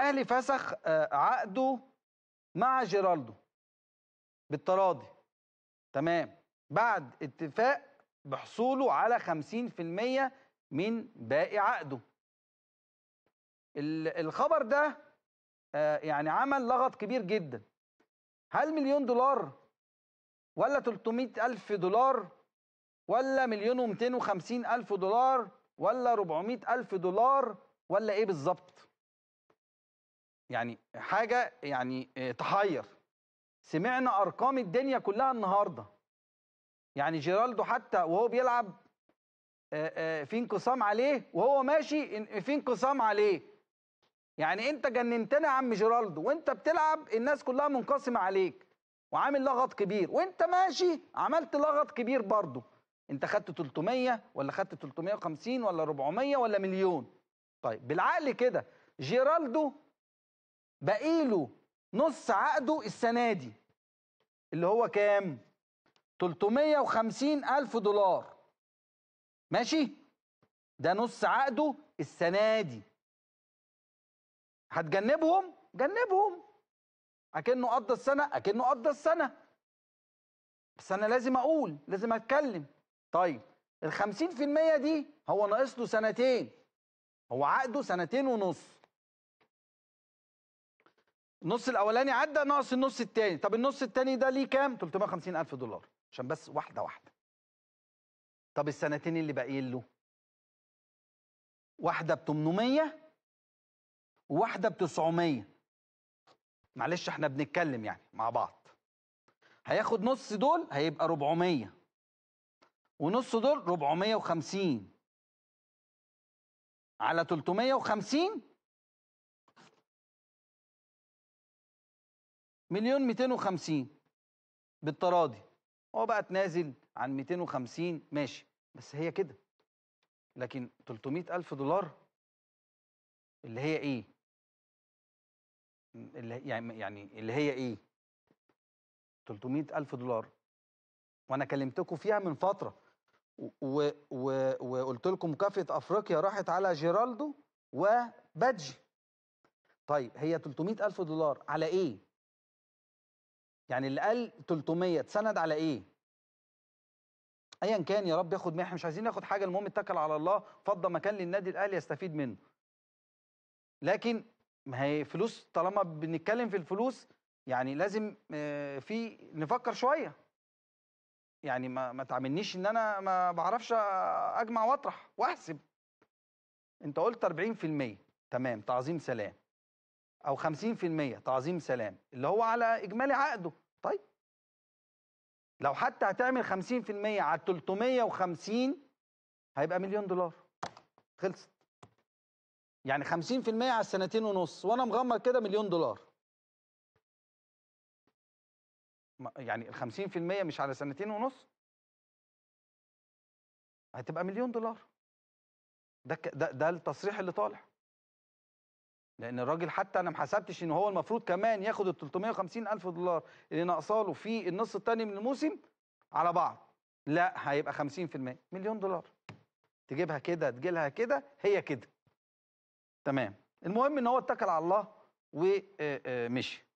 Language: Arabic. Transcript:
الاهلي فسخ آه، عقده مع جيرالدو بالتراضي تمام بعد اتفاق بحصوله على 50% من باقي عقده الخبر ده آه، يعني عمل لغط كبير جدا هل مليون دولار ولا 300 ألف دولار ولا مليون و250 ألف دولار ولا 400 ألف دولار ولا إيه بالظبط يعني حاجه يعني آه، تحير سمعنا ارقام الدنيا كلها النهارده يعني جيرالدو حتى وهو بيلعب آه، آه، في انقسام عليه وهو ماشي في انقسام عليه يعني انت جننتنا يا عم جيرالدو وانت بتلعب الناس كلها منقسمه عليك وعامل لغط كبير وانت ماشي عملت لغط كبير برضه انت خدت 300 ولا خدت 350 ولا 400 ولا مليون طيب بالعقل كده جيرالدو باقي له نص عقده السنه دي اللي هو كام 350 الف دولار ماشي ده نص عقده السنه دي هتجنبهم جنبهم اكنه قضى السنه اكنه قضى السنه بس انا لازم اقول لازم اتكلم طيب ال 50% دي هو ناقص له سنتين هو عقده سنتين ونص النص الاولاني عدى ناقص النص الثاني طب النص الثاني ده ليه كام 350 الف دولار عشان بس واحده واحده طب السنتين اللي باقيين له واحده ب 800 وواحده ب 900 معلش احنا بنتكلم يعني مع بعض هياخد نص دول هيبقى 400 ونص دول 450 على 350 مليون 250 بالتراضي هو بقى تنازل عن 250 ماشي بس هي كده لكن 300 ألف دولار اللي هي إيه؟ اللي يعني يعني اللي هي إيه؟ 300 ألف دولار وأنا كلمتكم فيها من فترة وقلت لكم كافه أفريقيا راحت على جيرالدو وبادجي طيب هي 300 ألف دولار على إيه؟ يعني اللي قال 300 اتسند على ايه ايا كان يا رب ياخد منها مش عايزين ناخد حاجه المهم اتكل على الله فضى مكان للنادي الاهلي يستفيد منه لكن ما هي فلوس طالما بنتكلم في الفلوس يعني لازم آه، في نفكر شويه يعني ما ما تعاملنيش ان انا ما بعرفش اجمع واطرح واحسب انت قلت 40% تمام تعظيم سلام او 50% تعظيم سلام اللي هو على اجمالي عقده طيب لو حتى هتعمل 50% على 350 هيبقى مليون دولار خلصت يعني 50% على السنتين ونص وانا مغمر كده مليون دولار يعني ال 50% مش على سنتين ونص هتبقى مليون دولار ده ده ده التصريح اللي طالع لان الراجل حتى انا ما حسبتش ان هو المفروض كمان ياخد ال 350 الف دولار اللي ناقصاله في النص الثاني من الموسم على بعض لا هيبقى 50% مليون دولار تجيبها كده تجيلها كده هي كده تمام المهم ان هو اتكل على الله ومشي